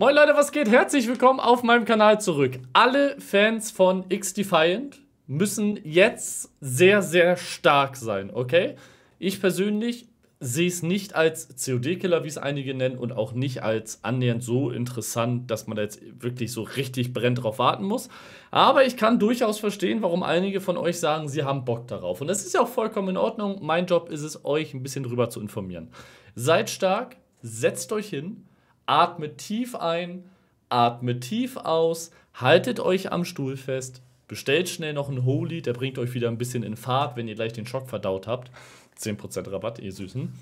Moin Leute, was geht? Herzlich willkommen auf meinem Kanal zurück. Alle Fans von X-Defiant müssen jetzt sehr, sehr stark sein, okay? Ich persönlich sehe es nicht als COD-Killer, wie es einige nennen, und auch nicht als annähernd so interessant, dass man da jetzt wirklich so richtig brennend drauf warten muss. Aber ich kann durchaus verstehen, warum einige von euch sagen, sie haben Bock darauf. Und das ist ja auch vollkommen in Ordnung. Mein Job ist es, euch ein bisschen drüber zu informieren. Seid stark, setzt euch hin Atmet tief ein, atmet tief aus, haltet euch am Stuhl fest, bestellt schnell noch einen Holy, der bringt euch wieder ein bisschen in Fahrt, wenn ihr gleich den Schock verdaut habt. 10% Rabatt, ihr Süßen.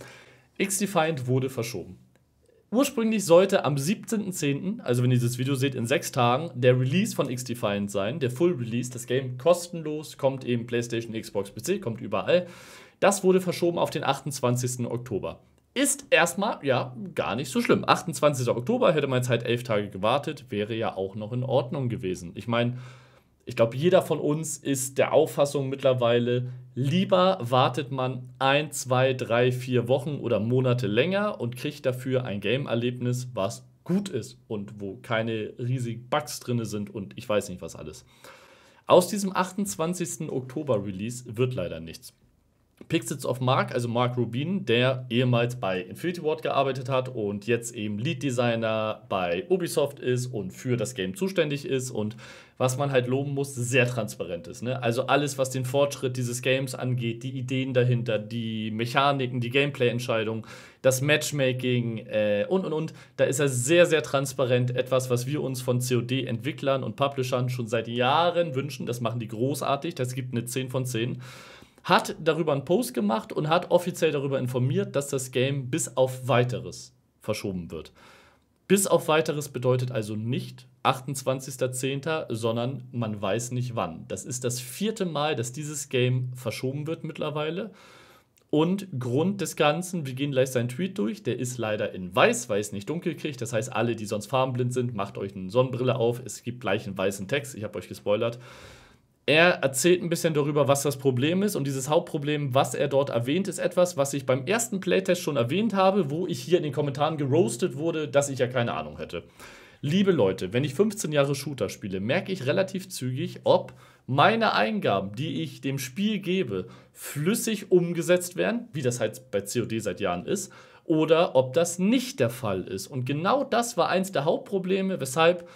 X-Defiant wurde verschoben. Ursprünglich sollte am 17.10., also wenn ihr dieses Video seht, in sechs Tagen, der Release von X-Defiant sein, der Full Release, das Game kostenlos, kommt eben PlayStation, Xbox, PC, kommt überall. Das wurde verschoben auf den 28. Oktober. Ist erstmal, ja, gar nicht so schlimm. 28. Oktober hätte man jetzt halt elf Tage gewartet, wäre ja auch noch in Ordnung gewesen. Ich meine, ich glaube, jeder von uns ist der Auffassung mittlerweile, lieber wartet man ein, zwei, drei, vier Wochen oder Monate länger und kriegt dafür ein Game-Erlebnis, was gut ist und wo keine riesigen Bugs drin sind und ich weiß nicht was alles. Aus diesem 28. Oktober-Release wird leider nichts. Pixits of Mark, also Mark Rubin, der ehemals bei Infinity Ward gearbeitet hat und jetzt eben Lead Designer bei Ubisoft ist und für das Game zuständig ist und was man halt loben muss, sehr transparent ist. Ne? Also alles, was den Fortschritt dieses Games angeht, die Ideen dahinter, die Mechaniken, die Gameplay-Entscheidungen, das Matchmaking äh, und und und, da ist er sehr, sehr transparent. Etwas, was wir uns von COD-Entwicklern und Publishern schon seit Jahren wünschen. Das machen die großartig, das gibt eine 10 von 10 hat darüber einen Post gemacht und hat offiziell darüber informiert, dass das Game bis auf weiteres verschoben wird. Bis auf weiteres bedeutet also nicht 28.10., sondern man weiß nicht wann. Das ist das vierte Mal, dass dieses Game verschoben wird mittlerweile. Und Grund des Ganzen, wir gehen gleich seinen Tweet durch, der ist leider in weiß, weil es nicht dunkel kriegt. Das heißt, alle, die sonst farbenblind sind, macht euch eine Sonnenbrille auf. Es gibt gleich einen weißen Text, ich habe euch gespoilert er erzählt ein bisschen darüber, was das Problem ist. Und dieses Hauptproblem, was er dort erwähnt, ist etwas, was ich beim ersten Playtest schon erwähnt habe, wo ich hier in den Kommentaren geroastet wurde, dass ich ja keine Ahnung hätte. Liebe Leute, wenn ich 15 Jahre Shooter spiele, merke ich relativ zügig, ob meine Eingaben, die ich dem Spiel gebe, flüssig umgesetzt werden, wie das halt bei COD seit Jahren ist, oder ob das nicht der Fall ist. Und genau das war eins der Hauptprobleme, weshalb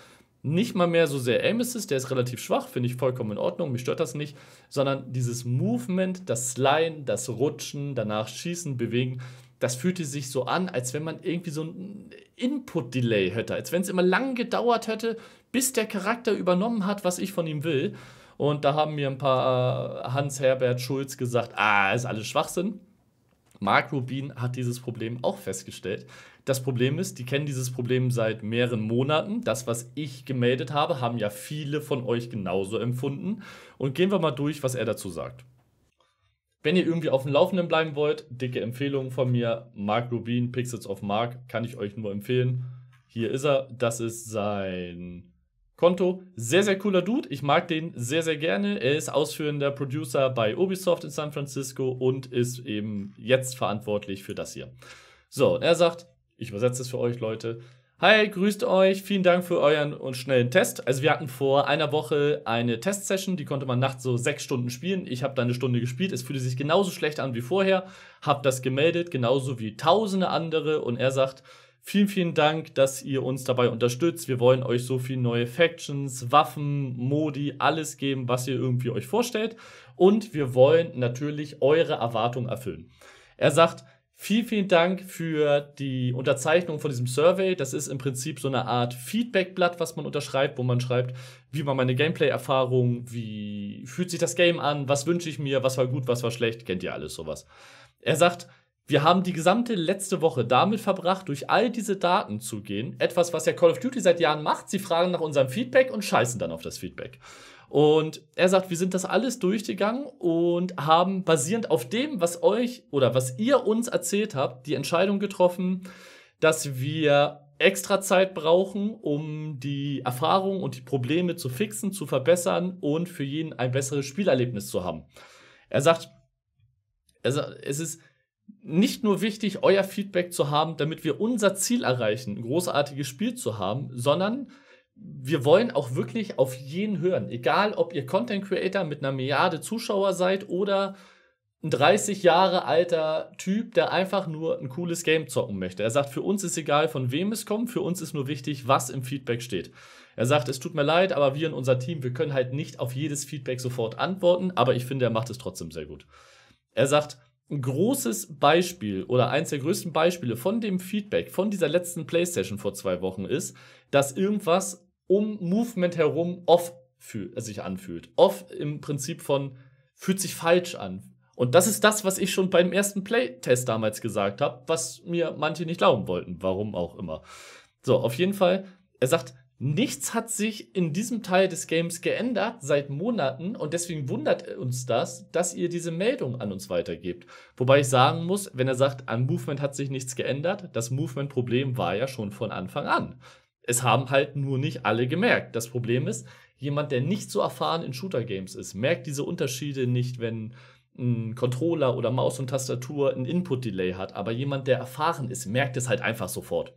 nicht mal mehr so sehr Aim Assist, der ist relativ schwach, finde ich vollkommen in Ordnung, mich stört das nicht, sondern dieses Movement, das Sliden, das Rutschen, danach Schießen, Bewegen, das fühlte sich so an, als wenn man irgendwie so ein Input-Delay hätte, als wenn es immer lang gedauert hätte, bis der Charakter übernommen hat, was ich von ihm will. Und da haben mir ein paar äh, Hans Herbert Schulz gesagt, ah, ist alles Schwachsinn. Mark Rubin hat dieses Problem auch festgestellt. Das Problem ist, die kennen dieses Problem seit mehreren Monaten. Das, was ich gemeldet habe, haben ja viele von euch genauso empfunden. Und gehen wir mal durch, was er dazu sagt. Wenn ihr irgendwie auf dem Laufenden bleiben wollt, dicke Empfehlung von mir. Mark Rubin, Pixels of Mark, kann ich euch nur empfehlen. Hier ist er. Das ist sein Konto, sehr, sehr cooler Dude. Ich mag den sehr, sehr gerne. Er ist ausführender Producer bei Ubisoft in San Francisco und ist eben jetzt verantwortlich für das hier. So, und er sagt, ich übersetze es für euch, Leute. Hi, grüßt euch. Vielen Dank für euren und schnellen Test. Also wir hatten vor einer Woche eine Testsession, die konnte man nachts so sechs Stunden spielen. Ich habe da eine Stunde gespielt. Es fühlte sich genauso schlecht an wie vorher. Hab das gemeldet, genauso wie tausende andere. Und er sagt, Vielen, vielen Dank, dass ihr uns dabei unterstützt. Wir wollen euch so viele neue Factions, Waffen, Modi, alles geben, was ihr irgendwie euch vorstellt. Und wir wollen natürlich eure Erwartungen erfüllen. Er sagt, vielen, vielen Dank für die Unterzeichnung von diesem Survey. Das ist im Prinzip so eine Art Feedbackblatt, was man unterschreibt, wo man schreibt, wie war meine Gameplay-Erfahrung, wie fühlt sich das Game an, was wünsche ich mir, was war gut, was war schlecht, kennt ihr alles sowas. Er sagt, wir haben die gesamte letzte Woche damit verbracht, durch all diese Daten zu gehen. Etwas, was ja Call of Duty seit Jahren macht. Sie fragen nach unserem Feedback und scheißen dann auf das Feedback. Und er sagt, wir sind das alles durchgegangen und haben basierend auf dem, was euch oder was ihr uns erzählt habt, die Entscheidung getroffen, dass wir extra Zeit brauchen, um die Erfahrung und die Probleme zu fixen, zu verbessern und für jeden ein besseres Spielerlebnis zu haben. Er sagt, es ist nicht nur wichtig, euer Feedback zu haben, damit wir unser Ziel erreichen, ein großartiges Spiel zu haben, sondern wir wollen auch wirklich auf jeden hören. Egal, ob ihr Content Creator mit einer Milliarde Zuschauer seid oder ein 30 Jahre alter Typ, der einfach nur ein cooles Game zocken möchte. Er sagt, für uns ist egal, von wem es kommt, für uns ist nur wichtig, was im Feedback steht. Er sagt, es tut mir leid, aber wir in unser Team, wir können halt nicht auf jedes Feedback sofort antworten, aber ich finde, er macht es trotzdem sehr gut. Er sagt, ein großes Beispiel oder eins der größten Beispiele von dem Feedback von dieser letzten PlayStation vor zwei Wochen ist, dass irgendwas um Movement herum off äh, sich anfühlt. Off im Prinzip von fühlt sich falsch an. Und das ist das, was ich schon beim ersten Playtest damals gesagt habe, was mir manche nicht glauben wollten, warum auch immer. So, auf jeden Fall, er sagt, Nichts hat sich in diesem Teil des Games geändert seit Monaten und deswegen wundert uns das, dass ihr diese Meldung an uns weitergebt. Wobei ich sagen muss, wenn er sagt, an Movement hat sich nichts geändert, das Movement-Problem war ja schon von Anfang an. Es haben halt nur nicht alle gemerkt. Das Problem ist, jemand, der nicht so erfahren in Shooter-Games ist, merkt diese Unterschiede nicht, wenn ein Controller oder Maus und Tastatur ein Input-Delay hat. Aber jemand, der erfahren ist, merkt es halt einfach sofort.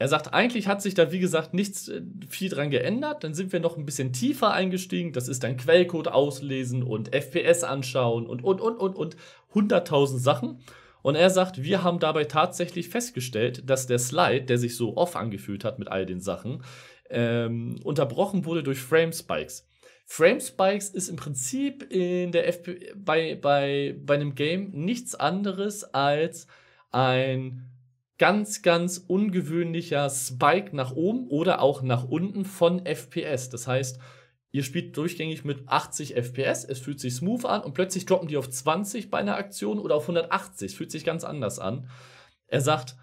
Er sagt, eigentlich hat sich da, wie gesagt, nichts äh, viel dran geändert. Dann sind wir noch ein bisschen tiefer eingestiegen. Das ist dann Quellcode auslesen und FPS anschauen und, und, und, und, und. 100.000 Sachen. Und er sagt, wir haben dabei tatsächlich festgestellt, dass der Slide, der sich so off angefühlt hat mit all den Sachen, ähm, unterbrochen wurde durch Frame-Spikes. Frame-Spikes ist im Prinzip in der FP bei, bei, bei einem Game nichts anderes als ein ganz, ganz ungewöhnlicher Spike nach oben oder auch nach unten von FPS. Das heißt, ihr spielt durchgängig mit 80 FPS, es fühlt sich smooth an und plötzlich droppen die auf 20 bei einer Aktion oder auf 180. Es fühlt sich ganz anders an. Er sagt,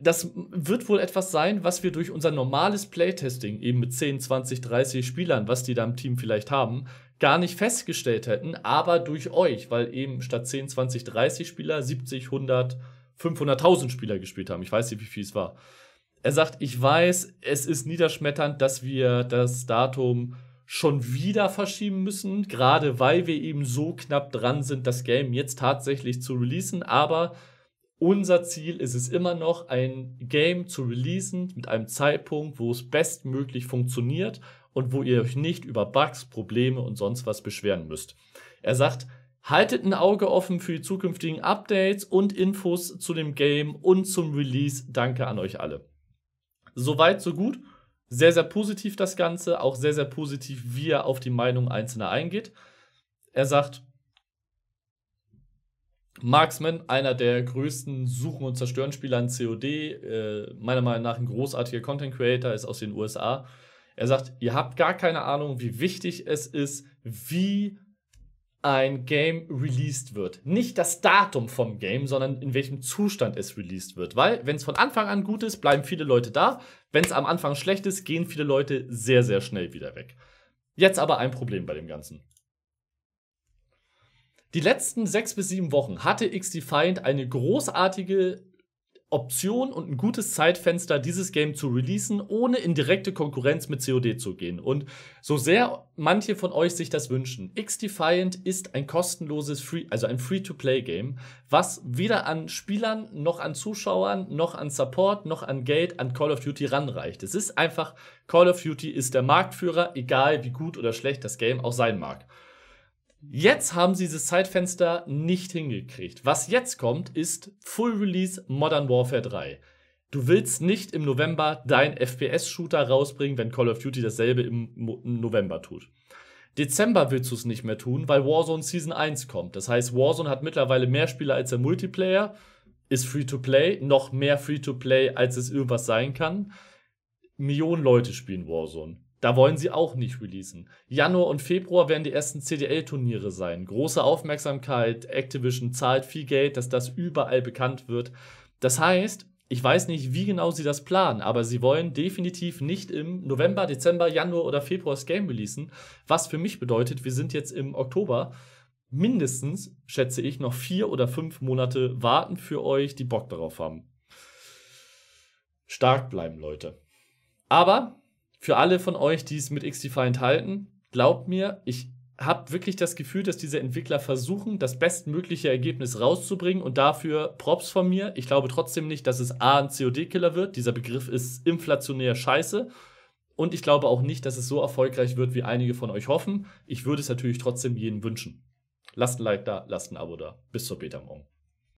das wird wohl etwas sein, was wir durch unser normales Playtesting, eben mit 10, 20, 30 Spielern, was die da im Team vielleicht haben, gar nicht festgestellt hätten, aber durch euch, weil eben statt 10, 20, 30 Spieler 70, 100, 500.000 Spieler gespielt haben. Ich weiß nicht, wie viel es war. Er sagt, ich weiß, es ist niederschmetternd, dass wir das Datum schon wieder verschieben müssen, gerade weil wir eben so knapp dran sind, das Game jetzt tatsächlich zu releasen. Aber unser Ziel ist es immer noch, ein Game zu releasen mit einem Zeitpunkt, wo es bestmöglich funktioniert und wo ihr euch nicht über Bugs, Probleme und sonst was beschweren müsst. Er sagt, Haltet ein Auge offen für die zukünftigen Updates und Infos zu dem Game und zum Release. Danke an euch alle. Soweit, so gut. Sehr, sehr positiv das Ganze. Auch sehr, sehr positiv, wie er auf die Meinung Einzelner eingeht. Er sagt, Marksman, einer der größten Suchen- und Zerstören-Spieler in COD, äh, meiner Meinung nach ein großartiger Content-Creator, ist aus den USA. Er sagt, ihr habt gar keine Ahnung, wie wichtig es ist, wie ein Game released wird. Nicht das Datum vom Game, sondern in welchem Zustand es released wird. Weil, wenn es von Anfang an gut ist, bleiben viele Leute da. Wenn es am Anfang schlecht ist, gehen viele Leute sehr, sehr schnell wieder weg. Jetzt aber ein Problem bei dem Ganzen. Die letzten sechs bis sieben Wochen hatte X-Defiant eine großartige Option und ein gutes Zeitfenster, dieses Game zu releasen, ohne in direkte Konkurrenz mit COD zu gehen. Und so sehr manche von euch sich das wünschen, X-Defiant ist ein kostenloses Free, also ein Free-to-Play-Game, was weder an Spielern noch an Zuschauern noch an Support noch an Geld an Call of Duty ranreicht. Es ist einfach, Call of Duty ist der Marktführer, egal wie gut oder schlecht das Game auch sein mag. Jetzt haben sie dieses Zeitfenster nicht hingekriegt. Was jetzt kommt, ist Full Release Modern Warfare 3. Du willst nicht im November deinen FPS-Shooter rausbringen, wenn Call of Duty dasselbe im, November tut. Dezember willst du es nicht mehr tun, weil Warzone Season 1 kommt. Das heißt, Warzone hat mittlerweile mehr Spieler als der Multiplayer, ist Free-to-Play, noch mehr Free-to-Play, als es irgendwas sein kann. Millionen Leute spielen Warzone. Da wollen sie auch nicht releasen. Januar und Februar werden die ersten CDL-Turniere sein. Große Aufmerksamkeit, Activision zahlt viel Geld, dass das überall bekannt wird. Das heißt, ich weiß nicht, wie genau sie das planen, aber sie wollen definitiv nicht im November, Dezember, Januar oder Februar das Game releasen. Was für mich bedeutet, wir sind jetzt im Oktober. Mindestens, schätze ich, noch vier oder fünf Monate warten für euch, die Bock darauf haben. Stark bleiben, Leute. Aber für alle von euch, die es mit XDefiant halten, glaubt mir, ich habe wirklich das Gefühl, dass diese Entwickler versuchen, das bestmögliche Ergebnis rauszubringen und dafür Props von mir. Ich glaube trotzdem nicht, dass es A, ein COD-Killer wird. Dieser Begriff ist inflationär scheiße. Und ich glaube auch nicht, dass es so erfolgreich wird, wie einige von euch hoffen. Ich würde es natürlich trotzdem jedem wünschen. Lasst ein Like da, lasst ein Abo da. Bis zur Beta morgen.